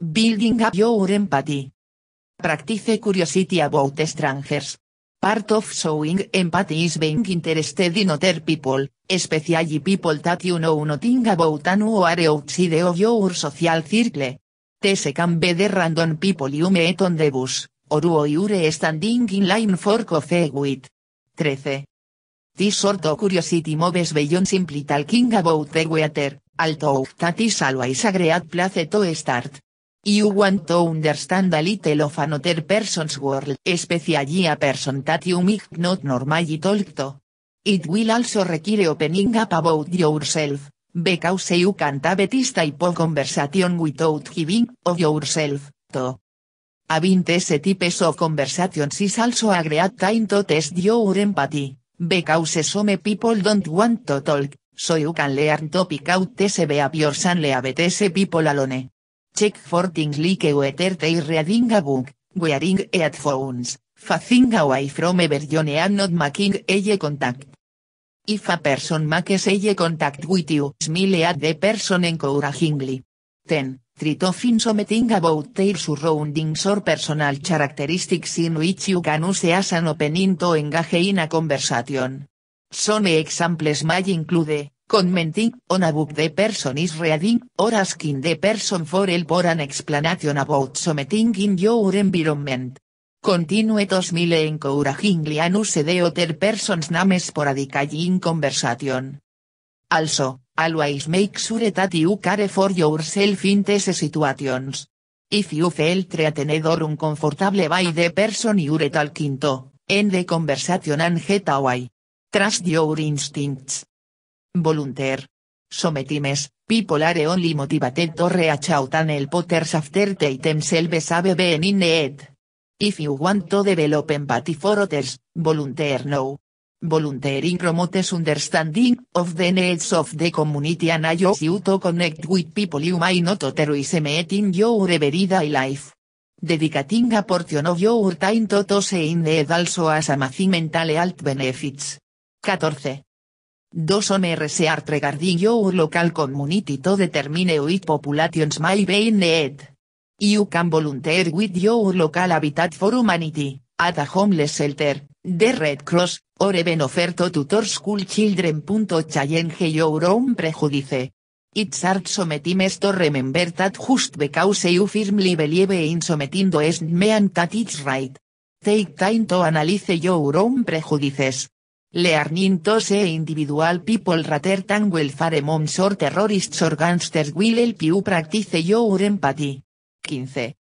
Building up your empathy. Practice curiosity about strangers. Part of showing empathy is being interested in other people, especially people that you know nothing about and who are outside of your social circle. This can be the random people you meet on the bus, or who are standing in line for coffee with. 13. This sort of curiosity moves beyond simply talking about the weather, although that is always a great place to start. You want to understand a little of another person's world, especially a person that you might not normally talk to. It will also require opening up about yourself, because you can't have this type of conversation without giving of yourself, to. Having these types of conversations is also a great time to test your empathy, because some people don't want to talk, so you can learn to pick out these behaviors and leave people alone check for things like weather they're reading a book, wearing headphones, facing away from everyone and not making eye contact. If a person makes eye contact with you, smile at the person encouragingly. 10. Treat find something about their surroundings or personal characteristics in which you can use as an opening to engage in a conversation. Some examples may include, commenting on a book the person is reading, or asking the person for el or an explanation about something in your environment. Continue to encouraging and use the other person's names sporadically in conversation. Also, always make sure that you care for yourself in these situations. If you feel threatened or uncomfortable by the person you're talking to, end the conversation and get away. Trust your instincts volunteer. Sometimes, people are only motivated to reach out and help others after they themselves have been in need. If you want to develop empathy for others, volunteer now. Volunteering promotes understanding of the needs of the community and allows you to connect with people you might not otherwise meet in your everyday life. Dedicating a portion of your time to those in need also has a mental health benefits. 14. Dos RC Art regarding your local community to determine which populations My be need. You can volunteer with your local Habitat for Humanity, at a homeless shelter, the Red Cross, or even offer tutor school children. Challenge your own prejudice. It's art sometimes to remember that just because you firmly believe in something es mean that it's right. Take time to analyze your own prejudices. Learning to se individual people rather than welfare moms or terrorists or gangsters will el you practice your empathy. 15.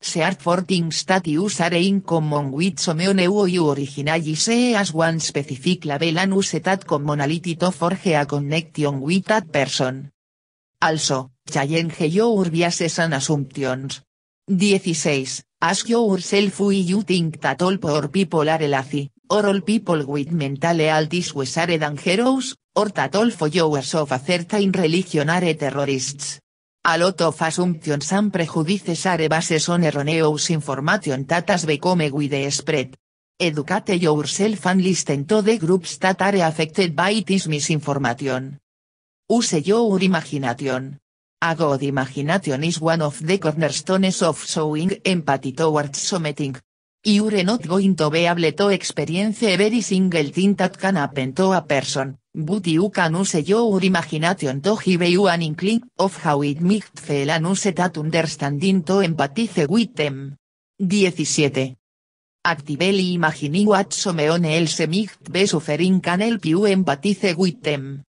Se for things that you are in common with someone you originally see as one specific label and use that commonality to forge a connection with that person. Also, challenge your biases and assumptions. 16. Ask yourself why you think that all poor people are lazy or all people with mental health issues are dangerous, or that all followers of a certain religion are terrorists. A lot of assumptions and prejudices are based on erroneous information that has become with spread. Educate yourself and listen to the groups that are affected by this misinformation. Use your imagination. A good imagination is one of the cornerstones of showing empathy towards something. You're not going to be able to experience every single thing that can happen to a person, but you can use your imagination to give you an inkling of how it might feel and use understanding to empathize with them. 17. Actively imagine what someone else might be suffering can help you empathize with them.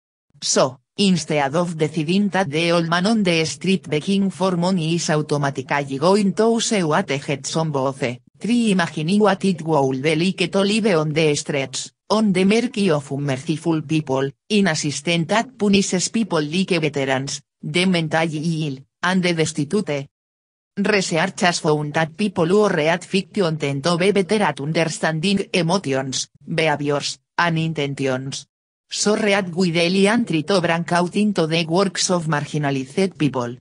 So, Instead of deciding that the old man on the street begging for money is automatically going to use what head on both tree what it would be like to live on the streets, on the mercy of unmerciful people, in assistant at punishes people like veterans, the mentally ill, and the destitute. Research has found that people who read fiction tend to be better at understanding emotions, behaviors, and intentions. So read widely and try to branch out into the works of marginalized people.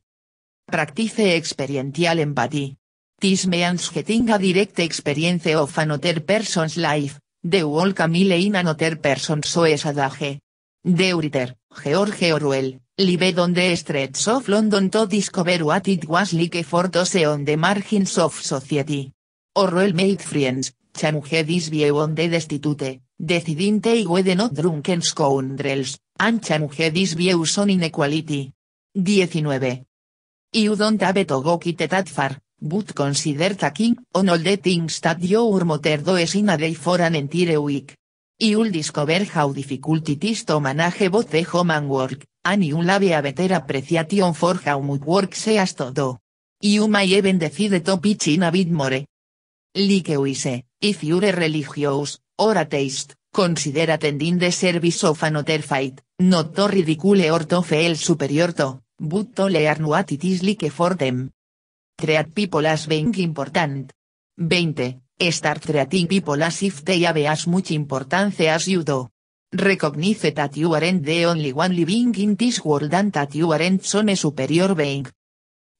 Practice experiential empathy. This means getting a direct experience of another person's life, the world camille in another person's soes adage. De writer, George Orwell, live on the of London to discover what it was like for those on the margins of society. Orwell made friends, chanujedis view destitute, decidinte y were not drunken scoundrels, and chanujedis views on inequality. 19. You don't have to go far, but consider king, on all the things that your mother does in a day for an entire week. You'll discover how difficult it is to manage both the home and work, and you'll have a better appreciation for how much work seas has to do. You may even decide to pitch in a bit more. Like we say, if you're religious, or taste, consider attending the service of another fight, not to ridicule or to feel superior to, but to learn what it is like for them. Treat people as being important. 20. Start treating people as if they have as much importance as you do. Recognize that you aren't the only one living in this world and that you aren't some superior being.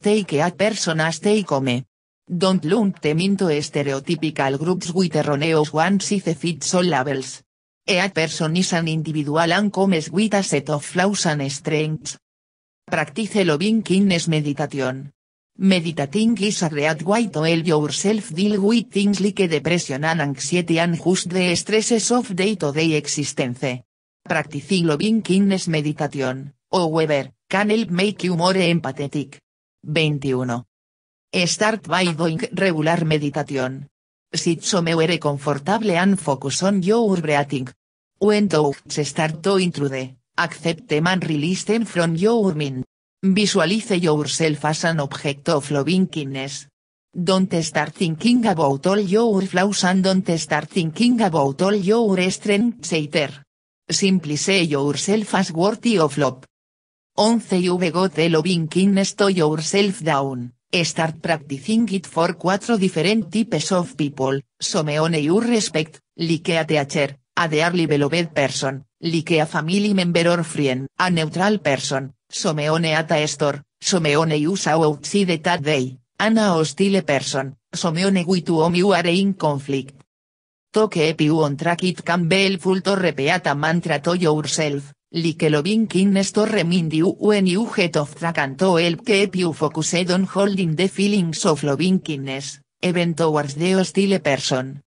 Take a person as they come. Don't lump them into stereotypical groups with erroneous one size fits all labels. A person is an individual and comes with a set of flaws and strengths. Practice loving kindness meditation. Meditating is a great way to help yourself deal with things like depression and anxiety and just the stresses of day-to-day existence. Practicing loving kindness meditation, however, oh, can help make you more empathetic. 21. Start by doing regular meditation. Sit somewhere comfortable and focus on your breathing. When thoughts start to intrude, accept them and release them from your mind. Visualize yourself as an object of kindness. Don't start thinking about all your flaws and don't start thinking about all your strengths either. Simply say yourself as worthy of love. Once you've got the loving kindness to yourself down, start practicing it for cuatro different types of people, someone you respect, like a teacher, a dearly beloved person, like a family member or friend, a neutral person, Someone at a someone usa outside that day, ana hostile person, someone with whom are in conflict. Toque epiu on track it can be el to torre mantra to yourself, like loving kindness remind you when you get of track and to help keep focused on holding the feelings of loving kindness, even towards the hostile person.